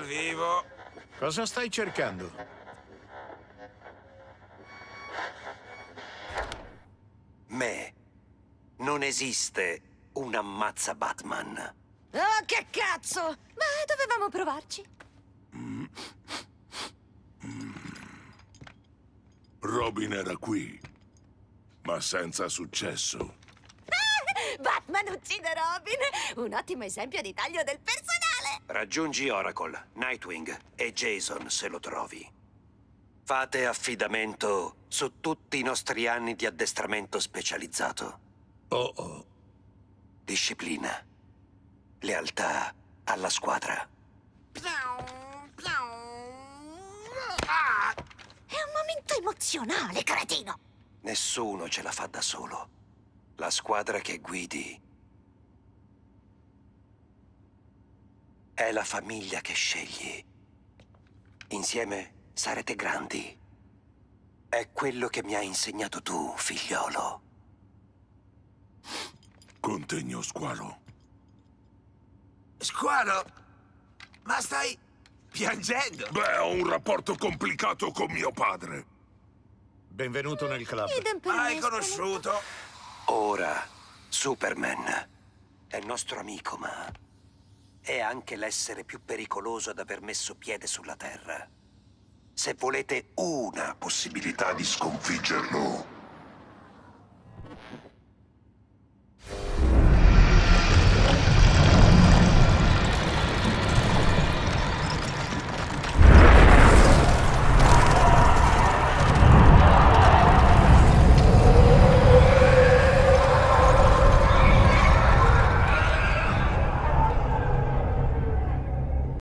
dal vivo. Cosa stai cercando? Me. Non esiste un ammazza Batman. Oh, che cazzo! Ma dovevamo provarci. Robin era qui, ma senza successo. Ah, Batman uccide Robin! Un ottimo esempio di taglio del personaggio! male! Raggiungi Oracle, Nightwing e Jason se lo trovi. Fate affidamento su tutti i nostri anni di addestramento specializzato. Oh oh. Disciplina. Lealtà alla squadra. È un momento emozionale, cretino! Nessuno ce la fa da solo. La squadra che guidi È la famiglia che scegli. Insieme sarete grandi. È quello che mi hai insegnato tu, figliolo. Contegno Squalo. Squalo? Ma stai piangendo? Beh, ho un rapporto complicato con mio padre. Benvenuto nel club. Hai conosciuto? Ora, Superman è nostro amico, ma è anche l'essere più pericoloso ad aver messo piede sulla Terra. Se volete una possibilità di sconfiggerlo,